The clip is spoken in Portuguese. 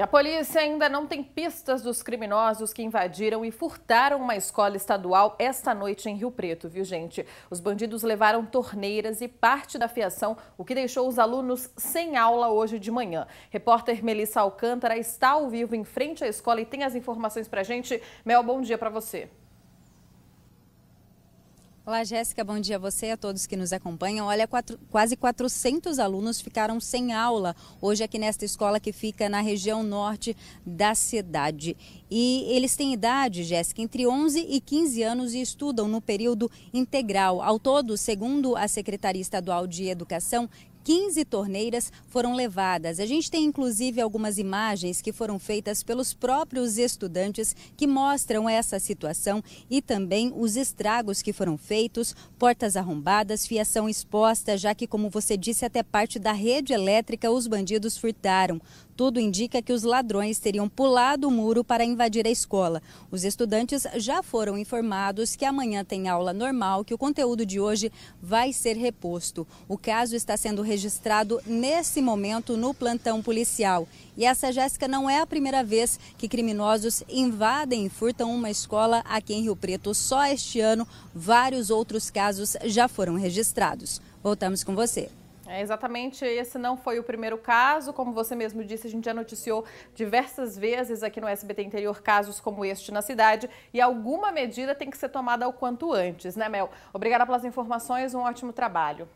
E a polícia ainda não tem pistas dos criminosos que invadiram e furtaram uma escola estadual esta noite em Rio Preto, viu gente? Os bandidos levaram torneiras e parte da fiação, o que deixou os alunos sem aula hoje de manhã. Repórter Melissa Alcântara está ao vivo em frente à escola e tem as informações pra gente. Mel, bom dia para você. Olá, Jéssica, bom dia a você e a todos que nos acompanham. Olha, quatro, quase 400 alunos ficaram sem aula hoje aqui nesta escola que fica na região norte da cidade. E eles têm idade, Jéssica, entre 11 e 15 anos e estudam no período integral. Ao todo, segundo a Secretaria Estadual de Educação, 15 torneiras foram levadas. A gente tem inclusive algumas imagens que foram feitas pelos próprios estudantes que mostram essa situação e também os estragos que foram feitos, portas arrombadas, fiação exposta, já que, como você disse, até parte da rede elétrica os bandidos furtaram. Tudo indica que os ladrões teriam pulado o muro para invadir a escola. Os estudantes já foram informados que amanhã tem aula normal, que o conteúdo de hoje vai ser reposto. O caso está sendo registrado nesse momento no plantão policial. E essa, Jéssica, não é a primeira vez que criminosos invadem e furtam uma escola aqui em Rio Preto. Só este ano, vários outros casos já foram registrados. Voltamos com você. É, exatamente, esse não foi o primeiro caso. Como você mesmo disse, a gente já noticiou diversas vezes aqui no SBT Interior casos como este na cidade e alguma medida tem que ser tomada o quanto antes, né, Mel? Obrigada pelas informações, um ótimo trabalho.